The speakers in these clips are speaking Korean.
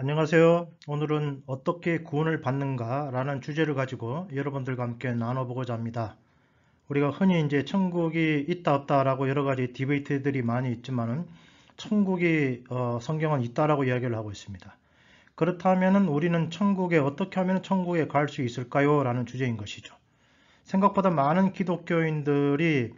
안녕하세요. 오늘은 어떻게 구원을 받는가 라는 주제를 가지고 여러분들과 함께 나눠보고자 합니다. 우리가 흔히 이제 천국이 있다 없다 라고 여러가지 디베이트들이 많이 있지만은 천국이 어, 성경은 있다라고 이야기를 하고 있습니다. 그렇다면 우리는 천국에 어떻게 하면 천국에 갈 수 있을까요? 라는 주제인 것이죠. 생각보다 많은 기독교인들이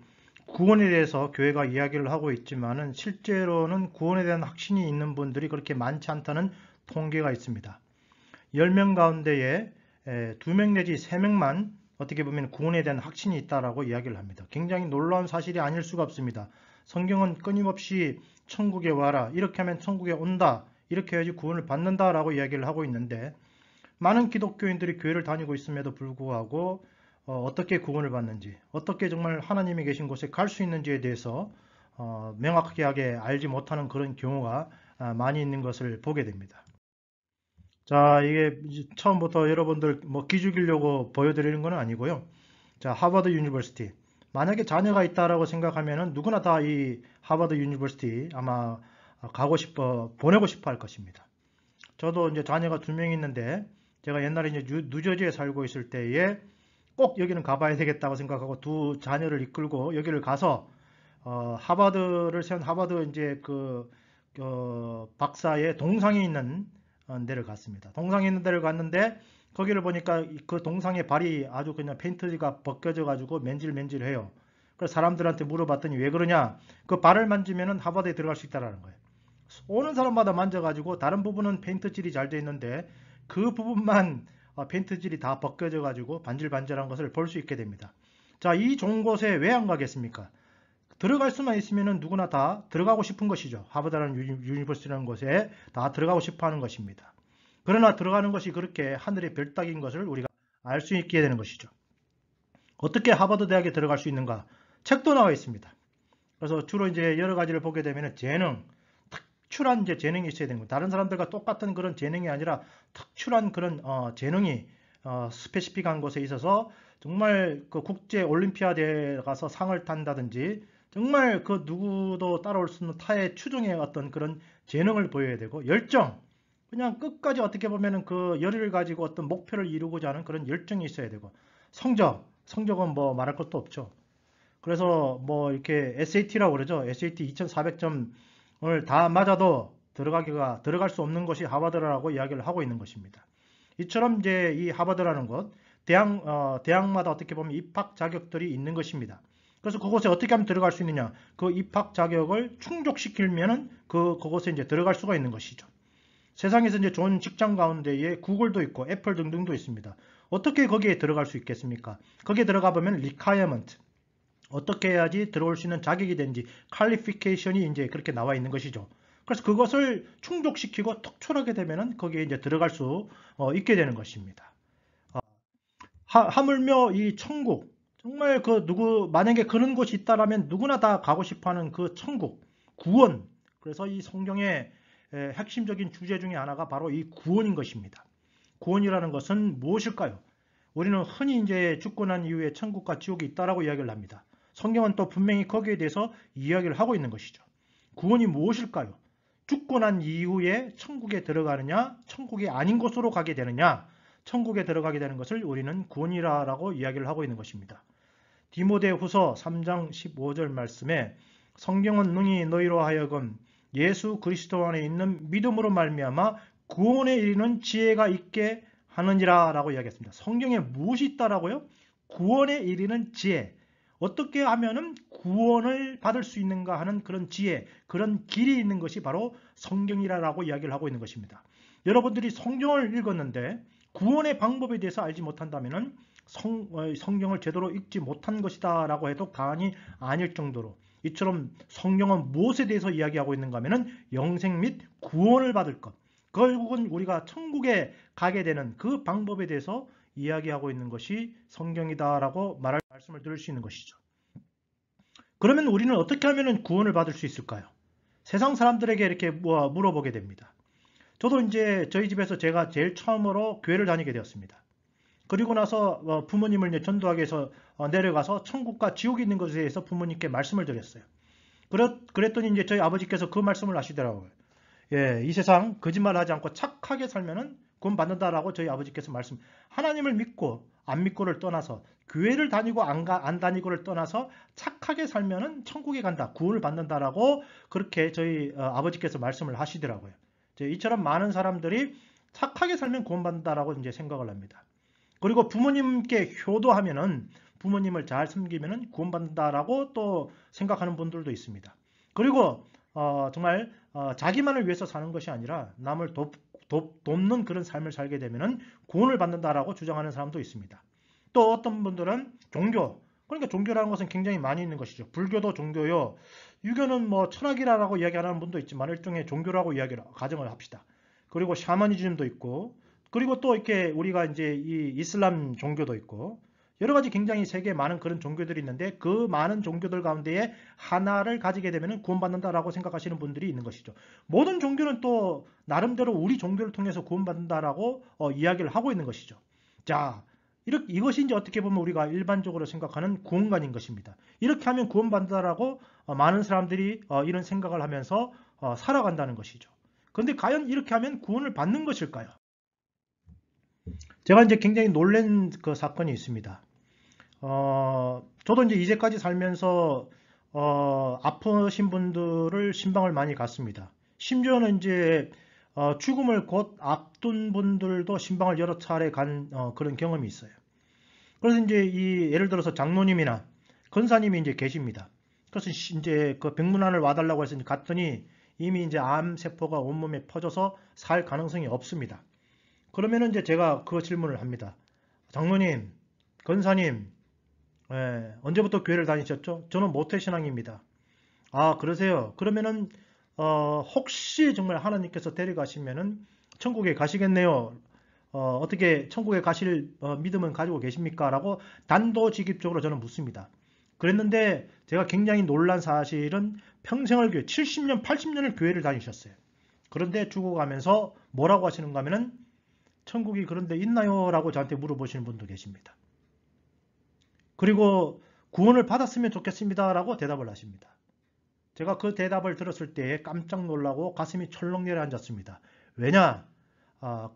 구원에 대해서 교회가 이야기를 하고 있지만은 실제로는 구원에 대한 확신이 있는 분들이 그렇게 많지 않다는 통계가 있습니다. 10명 가운데에 2명 내지 3명만 어떻게 보면 구원에 대한 확신이 있다라고 이야기를 합니다. 굉장히 놀라운 사실이 아닐 수가 없습니다. 성경은 끊임없이 천국에 와라. 이렇게 하면 천국에 온다. 이렇게 해야지 구원을 받는다라고 이야기를 하고 있는데 많은 기독교인들이 교회를 다니고 있음에도 불구하고 어, 떻게 구원을 받는지 어떻게 정말 하나님이 계신 곳에 갈 수 있는지에 대해서 어, 명확하게 알지 못하는 그런 경우가 아, 많이 있는 것을 보게 됩니다. 자, 이게 처음부터 여러분들 뭐 기죽이려고 보여드리는 건 아니고요. 자, 하버드 유니버시티. 만약에 자녀가 있다라고 생각하면 누구나 다 이 하버드 유니버시티 아마 가고 싶어 보내고 싶어 할 것입니다. 저도 이제 자녀가 두 명 있는데 제가 옛날에 이제 뉴저지에 살고 있을 때에 꼭 여기는 가봐야 되겠다고 생각하고 두 자녀를 이끌고 여기를 가서 어, 하버드를 세운 하버드 이제 그 어, 박사의 동상이 있는 어, 내려갔습니다. 동상에 있는 데를 갔는데 거기를 보니까 그 동상의 발이 아주 그냥 페인트가 벗겨져 가지고 맨질맨질해요. 그래서 사람들한테 물어봤더니 왜 그러냐? 그 발을 만지면 하버드에 들어갈 수 있다라는 거예요. 오는 사람마다 만져가지고 다른 부분은 페인트질이 잘돼 있는데 그 부분만 페인트질이 어, 다 벗겨져 가지고 반질반질한 것을 볼 수 있게 됩니다. 자, 이 좋은 곳에 왜 안 가겠습니까? 들어갈 수만 있으면 누구나 다 들어가고 싶은 것이죠. 하버드라는 유니버스라는 곳에 다 들어가고 싶어 하는 것입니다. 그러나 들어가는 것이 그렇게 하늘의 별따기인 것을 우리가 알 수 있게 되는 것이죠. 어떻게 하버드 대학에 들어갈 수 있는가? 책도 나와 있습니다. 그래서 주로 이제 여러 가지를 보게 되면 재능, 특출한 이제 재능이 있어야 되는 거예요. 다른 사람들과 똑같은 그런 재능이 아니라 특출한 그런 어, 재능이 어, 스페시픽한 곳에 있어서 정말 그 국제 올림피아대에 가서 상을 탄다든지 정말 그 누구도 따라올 수 없는 타의 추종의 어떤 그런 재능을 보여야 되고 열정 그냥 끝까지 어떻게 보면은 그 열의를 가지고 어떤 목표를 이루고자 하는 그런 열정이 있어야 되고 성적 성적은 뭐 말할 것도 없죠 그래서 뭐 이렇게 SAT라고 그러죠 SAT 2400점을 다 맞아도 들어가기가 들어갈 수 없는 것이 하버드라고 이야기를 하고 있는 것입니다 이처럼 이제 이 하버드라는 것 대학 어, 대학마다 어떻게 보면 입학 자격들이 있는 것입니다 그래서 그곳에 어떻게 하면 들어갈 수 있느냐. 그 입학 자격을 충족시키면은 그, 그곳에 이제 들어갈 수가 있는 것이죠. 세상에서 이제 좋은 직장 가운데에 구글도 있고 애플 등등도 있습니다. 어떻게 거기에 들어갈 수 있겠습니까? 거기에 들어가 보면 requirement. 어떻게 해야지 들어올 수 있는 자격이 된지 퀄리피케이션이 이제 그렇게 나와 있는 것이죠. 그래서 그것을 충족시키고 특출하게 되면은 거기에 이제 들어갈 수 어, 있게 되는 것입니다. 어, 하, 물며이 천국 정말 그 누구 만약에 그런 곳이 있다라면 누구나 다 가고 싶어하는 그 천국 구원 그래서 이 성경의 핵심적인 주제 중에 하나가 바로 이 구원인 것입니다. 구원이라는 것은 무엇일까요? 우리는 흔히 이제 죽고 난 이후에 천국과 지옥이 있다라고 이야기를 합니다. 성경은 또 분명히 거기에 대해서 이야기를 하고 있는 것이죠. 구원이 무엇일까요? 죽고 난 이후에 천국에 들어가느냐, 천국이 아닌 곳으로 가게 되느냐, 천국에 들어가게 되는 것을 우리는 구원이라라고 이야기를 하고 있는 것입니다. 디모데 후서 3장 15절 말씀에 성경은 능히 너희로 하여금 예수 그리스도 안에 있는 믿음으로 말미암아 구원에 이르는 지혜가 있게 하느니라 라고 이야기했습니다. 성경에 무엇이 있다라고요? 구원에 이르는 지혜. 어떻게 하면 구원을 받을 수 있는가 하는 그런 지혜, 그런 길이 있는 것이 바로 성경이라고 이야기를 하고 있는 것입니다. 여러분들이 성경을 읽었는데 구원의 방법에 대해서 알지 못한다면 성, 어, 성경을 제대로 읽지 못한 것이다 라고 해도 가한이 아닐 정도로 이처럼 성경은 무엇에 대해서 이야기하고 있는가 하면 영생 및 구원을 받을 것 결국은 우리가 천국에 가게 되는 그 방법에 대해서 이야기하고 있는 것이 성경이다라고 말할 말씀을 들을 수 있는 것이죠. 그러면 우리는 어떻게 하면 구원을 받을 수 있을까요? 세상 사람들에게 이렇게 뭐, 물어보게 됩니다. 저도 이제 저희 집에서 제가 제일 처음으로 교회를 다니게 되었습니다. 그리고 나서 어, 부모님을 전도하기 위해서 어, 내려가서 천국과 지옥이 있는 것에 대해서 부모님께 말씀을 드렸어요. 그랬더니 이제 저희 아버지께서 그 말씀을 하시더라고요. 예, 이 세상 거짓말 하지 않고 착하게 살면은 구원 받는다라고 저희 아버지께서 말씀. 하나님을 믿고 안 믿고를 떠나서 교회를 다니고 안, 가, 안 다니고를 떠나서 착하게 살면은 천국에 간다, 구원을 받는다라고 그렇게 저희 어, 아버지께서 말씀을 하시더라고요. 이처럼 많은 사람들이 착하게 살면 구원받는다라고 이제 생각을 합니다. 그리고 부모님께 효도하면은 부모님을 잘 섬기면은 구원받는다라고 또 생각하는 분들도 있습니다. 그리고 어, 정말 어, 자기만을 위해서 사는 것이 아니라 남을 돕, 돕, 돕는 그런 삶을 살게 되면은 구원을 받는다라고 주장하는 사람도 있습니다. 또 어떤 분들은 종교 그러니까 종교라는 것은 굉장히 많이 있는 것이죠. 불교도 종교요, 유교는 뭐 철학이라고 이야기하는 분도 있지만 일종의 종교라고 이야기를 가정을 합시다. 그리고 샤머니즘도 있고 그리고 또 이렇게 우리가 이제 이 이슬람 종교도 있고 여러 가지 굉장히 세계에 많은 그런 종교들이 있는데 그 많은 종교들 가운데에 하나를 가지게 되면 구원받는다라고 생각하시는 분들이 있는 것이죠. 모든 종교는 또 나름대로 우리 종교를 통해서 구원받는다라고 어, 이야기를 하고 있는 것이죠. 자, 이렇게 이것이 이제 어떻게 보면 우리가 일반적으로 생각하는 구원관인 것입니다. 이렇게 하면 구원받는다라고 어, 많은 사람들이 어, 이런 생각을 하면서 어, 살아간다는 것이죠. 그런데 과연 이렇게 하면 구원을 받는 것일까요? 제가 이제 굉장히 놀란 그 사건이 있습니다. 어, 저도 이제 이제까지 살면서 어, 아프신 분들을 신방을 많이 갔습니다. 심지어는 이제 어, 죽음을 곧 앞둔 분들도 신방을 여러 차례 간 어, 그런 경험이 있어요. 그래서 이제 이 예를 들어서 장로님이나 권사님이 이제 계십니다. 그래서 이제 그 백문안을 와달라고 해서 갔더니 이미 이제 암세포가 온몸에 퍼져서 살 가능성이 없습니다. 그러면은 이제 제가 그 질문을 합니다. 장로님, 권사님, 예, 언제부터 교회를 다니셨죠? 저는 모태신앙입니다. 아, 그러세요. 그러면은, 어, 혹시 정말 하나님께서 데려가시면은 천국에 가시겠네요. 어, 어떻게 천국에 가실 어, 믿음은 가지고 계십니까? 라고 단도직입적으로 저는 묻습니다. 그랬는데 제가 굉장히 놀란 사실은 평생을 교회, 70년, 80년을 교회를 다니셨어요. 그런데 죽어가면서 뭐라고 하시는가 하면은 천국이 그런데 있나요? 라고 저한테 물어보시는 분도 계십니다. 그리고 구원을 받았으면 좋겠습니다. 라고 대답을 하십니다. 제가 그 대답을 들었을 때 깜짝 놀라고 가슴이 철렁 내려앉았습니다. 왜냐? 아,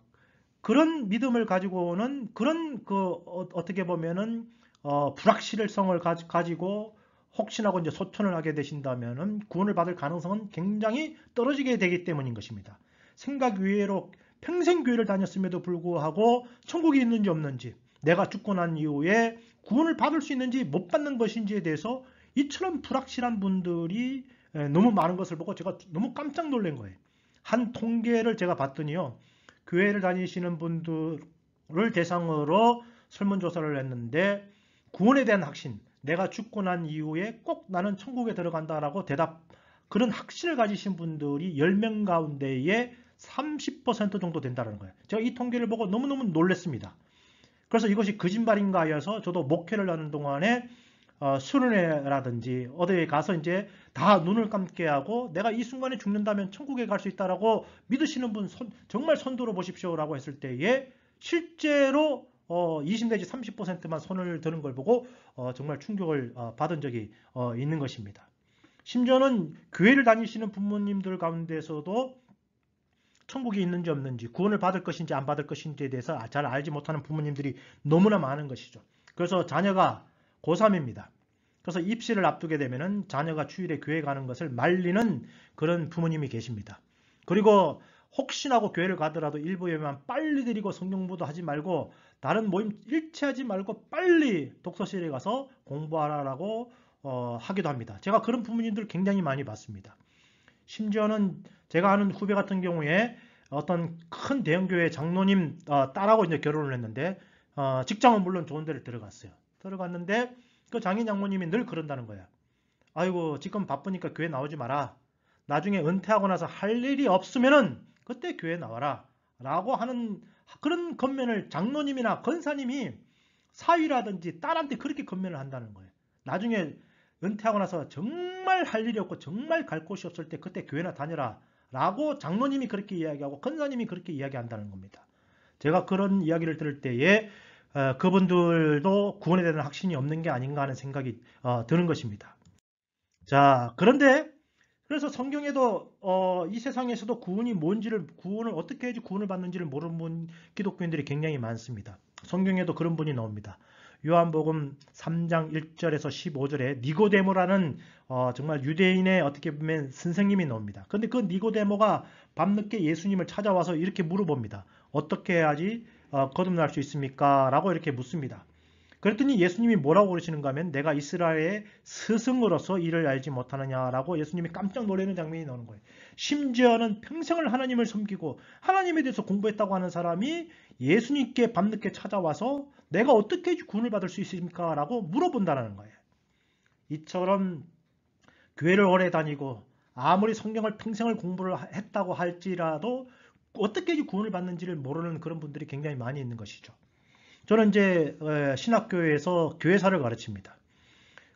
그런 믿음을 가지고는 그런 그 어, 떻게 보면은 어, 불확실성을 가지, 고 혹시나고 이제 소천을 하게 되신다면은 구원을 받을 가능성은 굉장히 떨어지게 되기 때문인 것입니다. 생각 외로 평생 교회를 다녔음에도 불구하고 천국이 있는지 없는지 내가 죽고 난 이후에 구원을 받을 수 있는지 못 받는 것인지에 대해서 이처럼 불확실한 분들이 너무 많은 것을 보고 제가 너무 깜짝 놀란 거예요. 한 통계를 제가 봤더니요. 교회를 다니시는 분들을 대상으로 설문조사를 했는데 구원에 대한 확신, 내가 죽고 난 이후에 꼭 나는 천국에 들어간다라고 대답, 그런 확신을 가지신 분들이 10명 가운데에 30% 정도 된다는 거예요. 제가 이 통계를 보고 너무너무 놀랐습니다. 그래서 이것이 거짓말인가 하여서 저도 목회를 하는 동안에 어, 수련회라든지 어디에 가서 이제 다 눈을 감게 하고 내가 이 순간에 죽는다면 천국에 갈 수 있다라고 믿으시는 분 손, 정말 손들어 보십시오라고 했을 때에 실제로 어, 20 내지 30%만 손을 드는 걸 보고 어, 정말 충격을 어, 받은 적이 어, 있는 것입니다. 심지어는 교회를 다니시는 부모님들 가운데서도 천국이 있는지 없는지 구원을 받을 것인지 안 받을 것인지에 대해서 잘 알지 못하는 부모님들이 너무나 많은 것이죠. 그래서 자녀가 고3입니다. 그래서 입시를 앞두게 되면 자녀가 주일에 교회 가는 것을 말리는 그런 부모님이 계십니다. 그리고 혹시나고 교회를 가더라도 일부 예배만 빨리 드리고 성경부도 하지 말고 다른 모임 일치하지 말고 빨리 독서실에 가서 공부하라고 어, 하기도 합니다. 제가 그런 부모님들 굉장히 많이 봤습니다. 심지어는 제가 아는 후배 같은 경우에 어떤 큰 대형교회 장로님 어, 딸하고 이제 결혼을 했는데 어, 직장은 물론 좋은 데를 들어갔어요. 들어갔는데그 장인 장모님이 늘 그런다는 거야. 아이고 지금 바쁘니까 교회 나오지 마라. 나중에 은퇴하고 나서 할 일이 없으면은 그때 교회 나와라. 라고 하는 그런 건면을 장로님이나 권사님이 사위라든지 딸한테 그렇게 건면을 한다는 거예요. 나중에 은퇴하고 나서 정말 할 일이 없고 정말 갈 곳이 없을 때 그때 교회나 다녀라. 라고 장로님이 그렇게 이야기하고 권사님이 그렇게 이야기한다는 겁니다. 제가 그런 이야기를 들을 때에 어, 그분들도 구원에 대한 확신이 없는 게 아닌가 하는 생각이 어, 드는 것입니다. 자, 그런데 그래서 성경에도 어, 이 세상에서도 구원이 뭔지를 구원을 어떻게 해야지 구원을 받는지를 모르는 기독교인들이 굉장히 많습니다. 성경에도 그런 분이 나옵니다. 요한복음 3장 1절에서 15절에 니고데모라는 어, 정말 유대인의 어떻게 보면 선생님이 나옵니다. 그런데 그 니고데모가 밤늦게 예수님을 찾아와서 이렇게 물어봅니다. 어떻게 해야지 어, 거듭날 수 있습니까? 라고 이렇게 묻습니다. 그랬더니 예수님이 뭐라고 그러시는가 하면 내가 이스라엘의 스승으로서 이를 알지 못하느냐라고 예수님이 깜짝 놀라는 장면이 나오는 거예요. 심지어는 평생을 하나님을 섬기고 하나님에 대해서 공부했다고 하는 사람이 예수님께 밤늦게 찾아와서 내가 어떻게 군을 받을 수 있습니까? 라고 물어본다는 거예요. 이처럼 교회를 오래 다니고 아무리 성경을 평생을 공부를 했다고 할지라도 어떻게 구원을 받는지를 모르는 그런 분들이 굉장히 많이 있는 것이죠. 저는 이제 어, 신학교에서 교회사를 가르칩니다.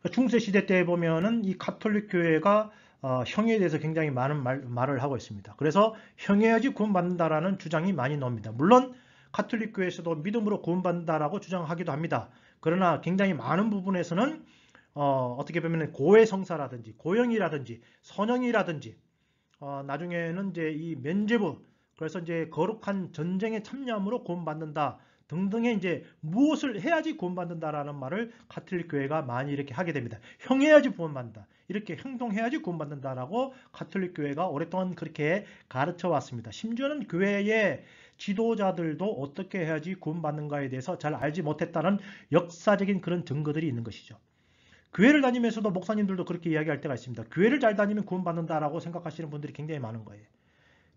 그러니까 중세 시대 때 보면은 이 가톨릭 교회가 어, 형에 대해서 굉장히 많은 말, 을 하고 있습니다. 그래서 형해야지 구원받는다라는 주장이 많이 나옵니다. 물론 가톨릭 교회에서도 믿음으로 구원받는다라고 주장하기도 합니다. 그러나 굉장히 많은 부분에서는 어, 어떻게 보면 고해 성사라든지 고형이라든지 선형이라든지 어, 나중에는 이제 이 면죄부 그래서 이제 거룩한 전쟁에 참여함으로 구원받는다 등등의 이제 무엇을 해야지 구원받는다라는 말을 가톨릭 교회가 많이 이렇게 하게 됩니다. 형해야지 구원받는다. 이렇게 행동해야지 구원받는다라고 가톨릭 교회가 오랫동안 그렇게 가르쳐 왔습니다. 심지어는 교회의 지도자들도 어떻게 해야지 구원받는가에 대해서 잘 알지 못했다는 역사적인 그런 증거들이 있는 것이죠. 교회를 다니면서도 목사님들도 그렇게 이야기할 때가 있습니다. 교회를 잘 다니면 구원받는다라고 생각하시는 분들이 굉장히 많은 거예요.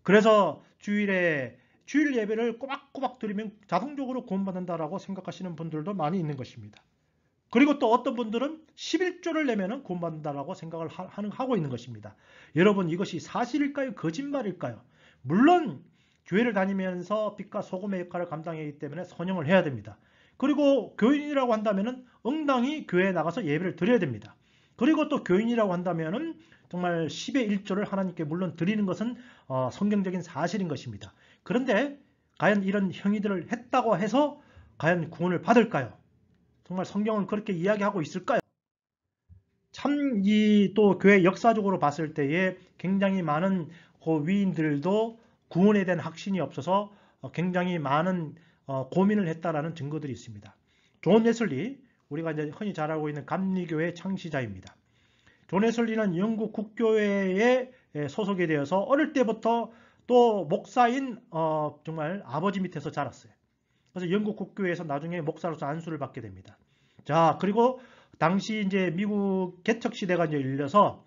그래서 주일에 주일 예배를 꼬박꼬박 드리면 자동적으로 구원받는다라고 생각하시는 분들도 많이 있는 것입니다. 그리고 또 어떤 분들은 11조를 내면은 구원받는다라고 생각을 하, 고 있는 것입니다. 여러분 이것이 사실일까요? 거짓말일까요? 물론 교회를 다니면서 빛과 소금의 역할을 감당하기 때문에 선영을 해야 됩니다. 그리고 교인이라고 한다면은 응당히 교회에 나가서 예배를 드려야 됩니다. 그리고 또 교인이라고 한다면은 정말 10의 1조를 하나님께 물론 드리는 것은 어, 성경적인 사실인 것입니다. 그런데 과연 이런 형이들을 했다고 해서 과연 구원을 받을까요? 정말 성경은 그렇게 이야기하고 있을까요? 참 이 또 교회 역사적으로 봤을 때에 굉장히 많은 그 위인들도 구원에 대한 확신이 없어서 어, 굉장히 많은 어, 고민을 했다라는 증거들이 있습니다. 존 웨슬리 우리가 이제 흔히 잘 알고 있는 감리교회 창시자입니다. 도네슬리는 영국 국교회에 소속이 되어서 어릴 때부터 또 목사인 어, 정말 아버지 밑에서 자랐어요. 그래서 영국 국교회에서 나중에 목사로서 안수를 받게 됩니다. 자 그리고 당시 이제 미국 개척 시대가 이제 일려서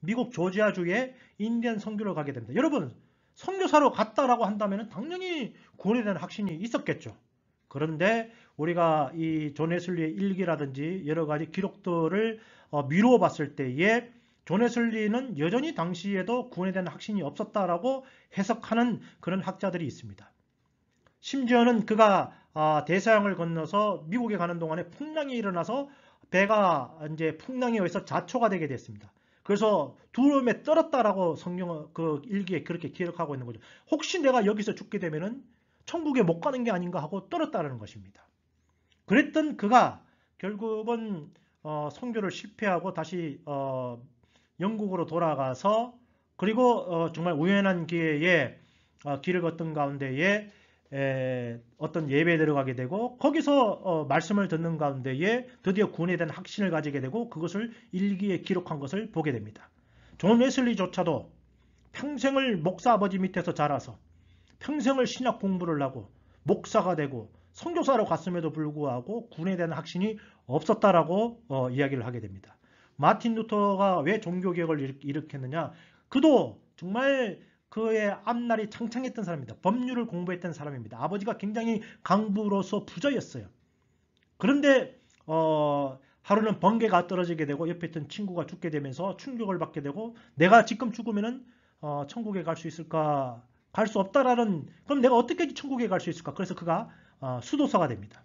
미국 조지아주에 인디언 선교를 가게 됩니다. 여러분 선교사로 갔다라고 한다면 당연히 구원에 대한 확신이 있었겠죠. 그런데 우리가 이 존해슬리의 일기라든지 여러 가지 기록들을 어, 미루어 봤을 때에 존해슬리는 여전히 당시에도 구원에 대한 확신이 없었다라고 해석하는 그런 학자들이 있습니다. 심지어는 그가 아, 대서양을 건너서 미국에 가는 동안에 풍랑이 일어나서 배가 이제 풍랑에 의해서 자초가 되게 됐습니다. 그래서 두려움에 떨었다라고 성경 그 일기에 그렇게 기록하고 있는 거죠. 혹시 내가 여기서 죽게 되면은 천국에 못 가는 게 아닌가 하고 떨었다는 것입니다. 그랬던 그가 결국은 어, 선교를 실패하고 다시 어, 영국으로 돌아가서 그리고 어, 정말 우연한 기회에 어, 길을 걷던 가운데에 에, 어떤 예배에 들어가게 되고 거기서 어, 말씀을 듣는 가운데에 드디어 군에 대한 확신을 가지게 되고 그것을 일기에 기록한 것을 보게 됩니다. 존 웨슬리조차도 평생을 목사 아버지 밑에서 자라서 평생을 신학 공부를 하고 목사가 되고 성교사로 갔음에도 불구하고 군에 대한 확신이 없었다라고 어, 이야기를 하게 됩니다. 마틴 루터가 왜 종교개혁을 일으켰느냐? 그도 정말 그의 앞날이 창창했던 사람입니다. 법률을 공부했던 사람입니다. 아버지가 굉장히 강부로서 부자였어요. 그런데 어, 하루는 번개가 떨어지게 되고 옆에 있던 친구가 죽게 되면서 충격을 받게 되고 내가 지금 죽으면 어, 천국에 갈 수 있을까 갈수 없다라는 그럼 내가 어떻게 천국에 갈 수 있을까? 그래서 그가 어, 수도사가 됩니다.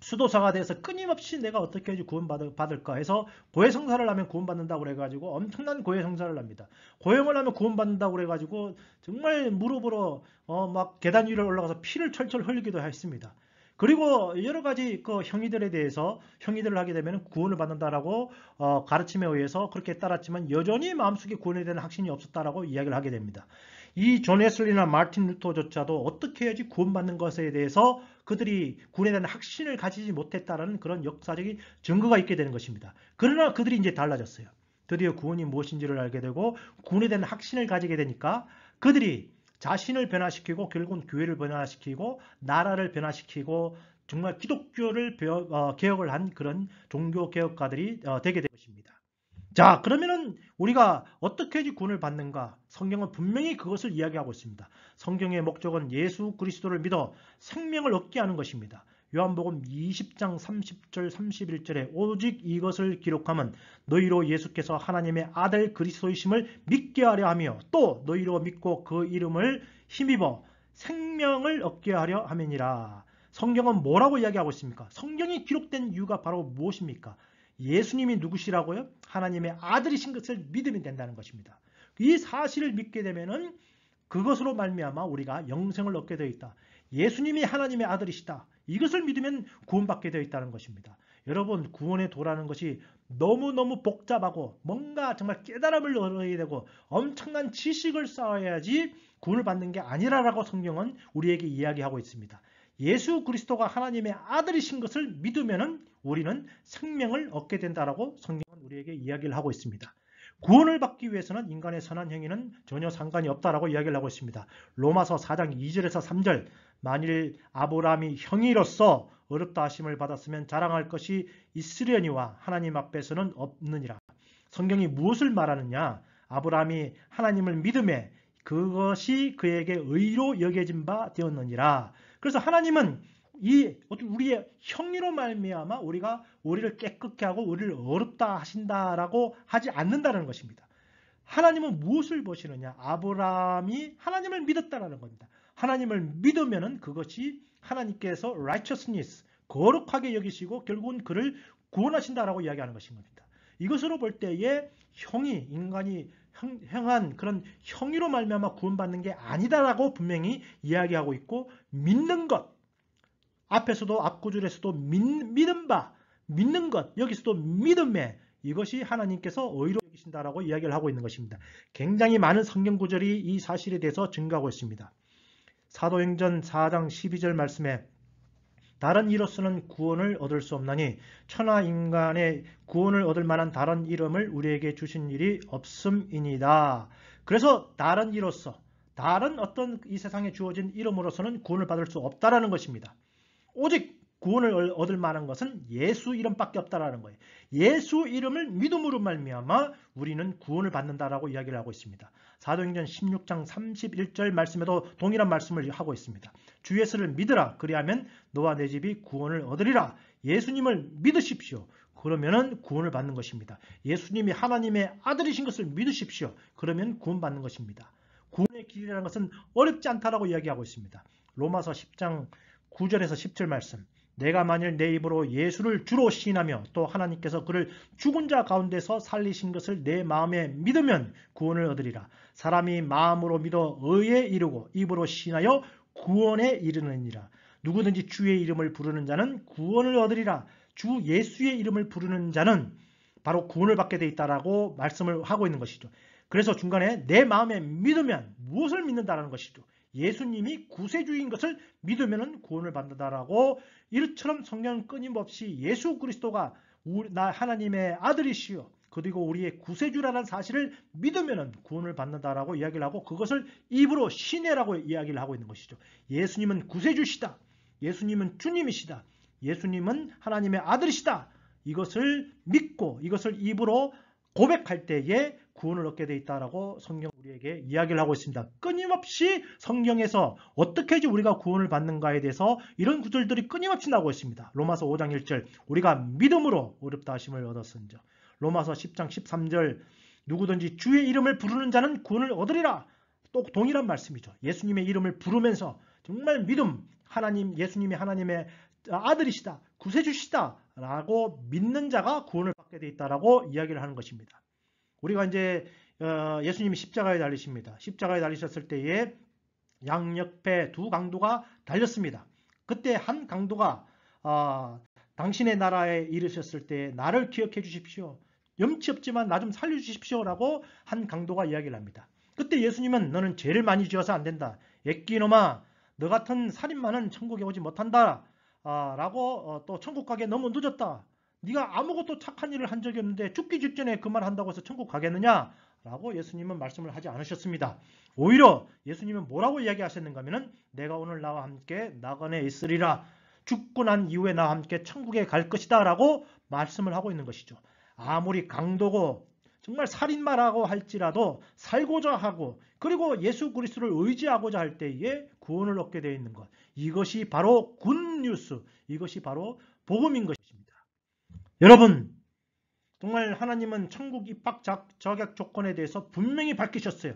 수도사가 돼서 끊임없이 내가 어떻게 해야지 구원받을까 해서 고해성사를 하면 구원받는다고 그래가지고 엄청난 고해성사를 합니다. 고형을 하면 구원받는다고 그래가지고 정말 무릎으로 어막 계단 위를 올라가서 피를 철철 흘리기도 했습니다. 그리고 여러 가지 그 형이들에 대해서 형이들을 하게 되면 구원을 받는다라고 어 가르침에 의해서 그렇게 따랐지만 여전히 마음속에 구원에 대한 확신이 없었다라고 이야기를 하게 됩니다. 이존 웨슬리나 마틴 루터조차도 어떻게 해야지 구원받는 것에 대해서 그들이 군에 대한 확신을 가지지 못했다라는 그런 역사적인 증거가 있게 되는 것입니다. 그러나 그들이 이제 달라졌어요. 드디어 구원이 무엇인지를 알게 되고 군에 대한 확신을 가지게 되니까 그들이 자신을 변화시키고 결국은 교회를 변화시키고 나라를 변화시키고 정말 기독교를 어, 개혁을 한 그런 종교개혁가들이 어, 되게 된 것입니다. 자 그러면은 우리가 어떻게 구원을 받는가 성경은 분명히 그것을 이야기하고 있습니다. 성경의 목적은 예수 그리스도를 믿어 생명을 얻게 하는 것입니다. 요한복음 20장 30절 31절에 오직 이것을 기록하면 너희로 예수께서 하나님의 아들 그리스도이심을 믿게 하려 하며 또 너희로 믿고 그 이름을 힘입어 생명을 얻게 하려 함이니라. 성경은 뭐라고 이야기하고 있습니까? 성경이 기록된 이유가 바로 무엇입니까? 예수님이 누구시라고요? 하나님의 아들이신 것을 믿으면 된다는 것입니다. 이 사실을 믿게 되면은 그것으로 말미암아 우리가 영생을 얻게 되어 있다. 예수님이 하나님의 아들이시다. 이것을 믿으면 구원받게 되어 있다는 것입니다. 여러분 구원의 도라는 것이 너무너무 복잡하고 뭔가 정말 깨달음을 얻어야 되고 엄청난 지식을 쌓아야지 구원을 받는 게 아니라라고 성경은 우리에게 이야기하고 있습니다. 예수 그리스도가 하나님의 아들이신 것을 믿으면 우리는 생명을 얻게 된다라고 성경은 우리에게 이야기를 하고 있습니다. 구원을 받기 위해서는 인간의 선한 행위는 전혀 상관이 없다라고 이야기를 하고 있습니다. 로마서 4장 2절에서 3절 만일 아브라함이 형이로서 어렵다 하심을 받았으면 자랑할 것이 있으려니와 하나님 앞에서는 없느니라. 성경이 무엇을 말하느냐? 아브라함이 하나님을 믿음에 그것이 그에게 의로 여겨진 바 되었느니라. 그래서 하나님은 이 어떤 우리의 형리로 말미암아 우리가 우리를 깨끗게 하고 우리를 어렵다 하신다라고 하지 않는다는 것입니다. 하나님은 무엇을 보시느냐? 아브라함이 하나님을 믿었다라는 겁니다. 하나님을 믿으면은 그것이 하나님께서 righteousness 거룩하게 여기시고 결국은 그를 구원하신다라고 이야기하는 것인겁니다 이것으로 볼 때에 형이 인간이 형, 한 그런 형이로 말미암아 구원받는 게 아니다라고 분명히 이야기하고 있고 믿는 것 앞에서도 앞구절에서도 믿는 바, 믿는 것, 여기서도 믿음에 이것이 하나님께서 의로 여기신다라고 이야기를 하고 있는 것입니다. 굉장히 많은 성경 구절이 이 사실에 대해서 증가하고 있습니다. 사도행전 4장 12절 말씀에 다른 이로서는 구원을 얻을 수 없나니 천하 인간의 구원을 얻을 만한 다른 이름을 우리에게 주신 일이 없음이니다. 그래서 다른 이로서 다른 어떤 이 세상에 주어진 이름으로서는 구원을 받을 수 없다라는 것입니다. 오직 구원을 얻을 만한 것은 예수 이름밖에 없다라는 거예요. 예수 이름을 믿음으로 말미암아 우리는 구원을 받는다라고 이야기를 하고 있습니다. 사도행전 16장 31절 말씀에도 동일한 말씀을 하고 있습니다. 주 예수를 믿으라 그리하면 너와 내 집이 구원을 얻으리라. 예수님을 믿으십시오. 그러면은 구원을 받는 것입니다. 예수님이 하나님의 아들이신 것을 믿으십시오. 그러면 구원받는 것입니다. 구원의 길이라는 것은 어렵지 않다라고 이야기하고 있습니다. 로마서 10장 9절에서 10절 말씀 내가 만일 내 입으로 예수를 주로 시인하며 또 하나님께서 그를 죽은 자 가운데서 살리신 것을 내 마음에 믿으면 구원을 얻으리라. 사람이 마음으로 믿어 의에 이르고 입으로 시인하여 구원에 이르느니라. 누구든지 주의 이름을 부르는 자는 구원을 얻으리라. 주 예수의 이름을 부르는 자는 바로 구원을 받게 돼 있다라고 말씀을 하고 있는 것이죠. 그래서 중간에 내 마음에 믿으면 무엇을 믿는다라는 것이죠. 예수님이 구세주인 것을 믿으면 구원을 받는다라고 이처럼 성경은 끊임없이 예수 그리스도가 나 하나님의 아들이시요 그리고 우리의 구세주라는 사실을 믿으면 구원을 받는다라고 이야기를 하고 그것을 입으로 신뢰라고 이야기를 하고 있는 것이죠. 예수님은 구세주시다. 예수님은 주님이시다. 예수님은 하나님의 아들이시다. 이것을 믿고 이것을 입으로 고백할 때에 구원을 얻게 돼 있다라고 성경 우리에게 이야기를 하고 있습니다. 끊임없이 성경에서 어떻게 해서 우리가 구원을 받는가에 대해서 이런 구절들이 끊임없이 나오고 있습니다. 로마서 5장 1절 우리가 믿음으로 어렵다 하심을 얻었은즉 로마서 10장 13절 누구든지 주의 이름을 부르는 자는 구원을 얻으리라. 또 동일한 말씀이죠. 예수님의 이름을 부르면서 정말 믿음 하나님 예수님이 하나님의 아들이시다 구세주시다라고 믿는 자가 구원을 받게 돼 있다라고 이야기를 하는 것입니다. 우리가 이제 어, 예수님이 십자가에 달리십니다. 십자가에 달리셨을 때에 양옆에 두 강도가 달렸습니다. 그때 한 강도가 어, 당신의 나라에 이르셨을 때 나를 기억해 주십시오. 염치 없지만 나 좀 살려주십시오. 라고 한 강도가 이야기를 합니다. 그때 예수님은 너는 죄를 많이 지어서 안 된다. 애끼노마너 같은 살인마는 천국에 오지 못한다. 아, 라고 어, 또 천국 가게 너무 늦었다. 네가 아무것도 착한 일을 한 적이 없는데 죽기 직전에 그말 한다고 해서 천국 가겠느냐? 라고 예수님은 말씀을 하지 않으셨습니다. 오히려 예수님은 뭐라고 이야기하셨는가 하면 내가 오늘 나와 함께 낙원에 있으리라 죽고 난 이후에 나와 함께 천국에 갈 것이다 라고 말씀을 하고 있는 것이죠. 아무리 강도고 정말 살인마라고 할지라도 살고자 하고 그리고 예수 그리스도를 의지하고자 할 때에 구원을 얻게 되어 있는 것 이것이 바로 굿뉴스 이것이 바로 복음인 것입니다. 여러분 정말 하나님은 천국 입학 저격 조건에 대해서 분명히 밝히셨어요.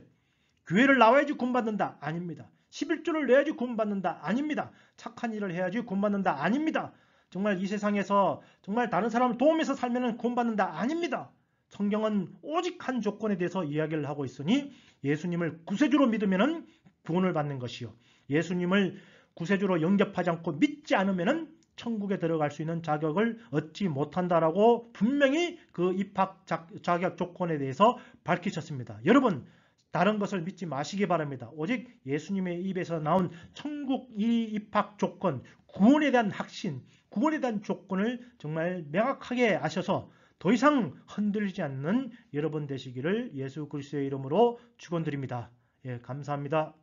교회를 나와야지 구원받는다. 아닙니다. 11조를 내야지 구원받는다. 아닙니다. 착한 일을 해야지 구원받는다. 아닙니다. 정말 이 세상에서 정말 다른 사람을 도움해서 살면 구원받는다. 아닙니다. 성경은 오직 한 조건에 대해서 이야기를 하고 있으니 예수님을 구세주로 믿으면 구원을 받는 것이요. 예수님을 구세주로 영접하지 않고 믿지 않으면 천국에 들어갈 수 있는 자격을 얻지 못한다라고 분명히 그 입학 자격 조건에 대해서 밝히셨습니다. 여러분 다른 것을 믿지 마시기 바랍니다. 오직 예수님의 입에서 나온 천국 이 입학 조건, 구원에 대한 확신, 구원에 대한 조건을 정말 명확하게 아셔서 더 이상 흔들리지 않는 여러분 되시기를 예수 그리스도의 이름으로 축원드립니다. 예, 감사합니다.